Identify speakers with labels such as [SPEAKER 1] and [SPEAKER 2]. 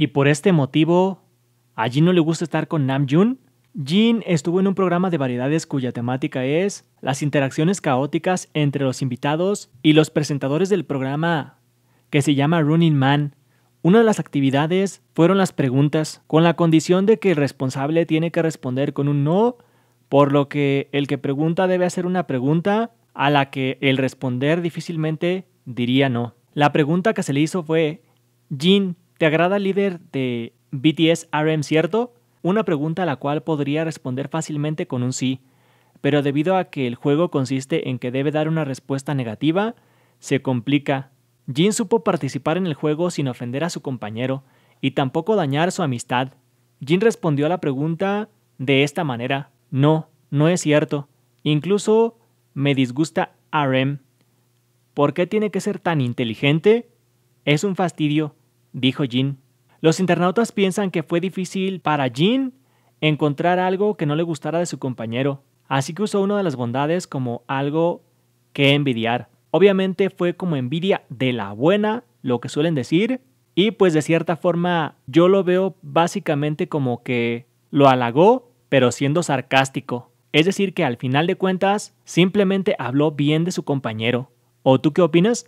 [SPEAKER 1] Y por este motivo, a Jin no le gusta estar con Nam Namjoon. Jin estuvo en un programa de variedades cuya temática es las interacciones caóticas entre los invitados y los presentadores del programa que se llama Running Man. Una de las actividades fueron las preguntas, con la condición de que el responsable tiene que responder con un no, por lo que el que pregunta debe hacer una pregunta a la que el responder difícilmente diría no. La pregunta que se le hizo fue, Jin, ¿Te agrada el líder de BTS RM, cierto? Una pregunta a la cual podría responder fácilmente con un sí, pero debido a que el juego consiste en que debe dar una respuesta negativa, se complica. Jin supo participar en el juego sin ofender a su compañero y tampoco dañar su amistad. Jin respondió a la pregunta de esta manera: No, no es cierto. Incluso me disgusta RM. ¿Por qué tiene que ser tan inteligente? Es un fastidio dijo Jean. Los internautas piensan que fue difícil para Jean encontrar algo que no le gustara de su compañero, así que usó una de las bondades como algo que envidiar. Obviamente fue como envidia de la buena, lo que suelen decir, y pues de cierta forma yo lo veo básicamente como que lo halagó, pero siendo sarcástico. Es decir, que al final de cuentas simplemente habló bien de su compañero. ¿O tú qué opinas?